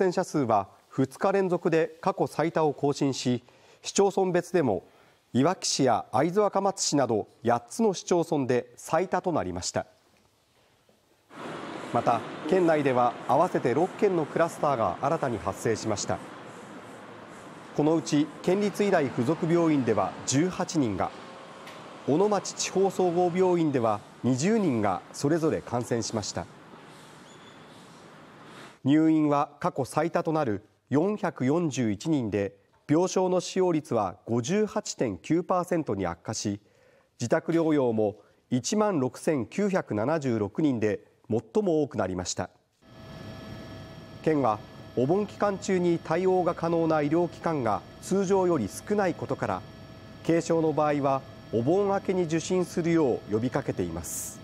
染者数は2日連続で過去最多を更新し市町村別でもいわき市や会津若松市など8つの市町村で最多となりましたまた県内では合わせて6件のクラスターが新たに発生しましたこのうち県立医大附属病院では18人が小野町地方総合病院では20人がそれぞれ感染しました。入院は過去最多となる441人で病床の使用率は58.9%に悪化し自宅療養も1万6976人で最も多くなりました県はお盆期間中に対応が可能な医療機関が通常より少ないことから軽症の場合はお盆明けに受診するよう呼びかけています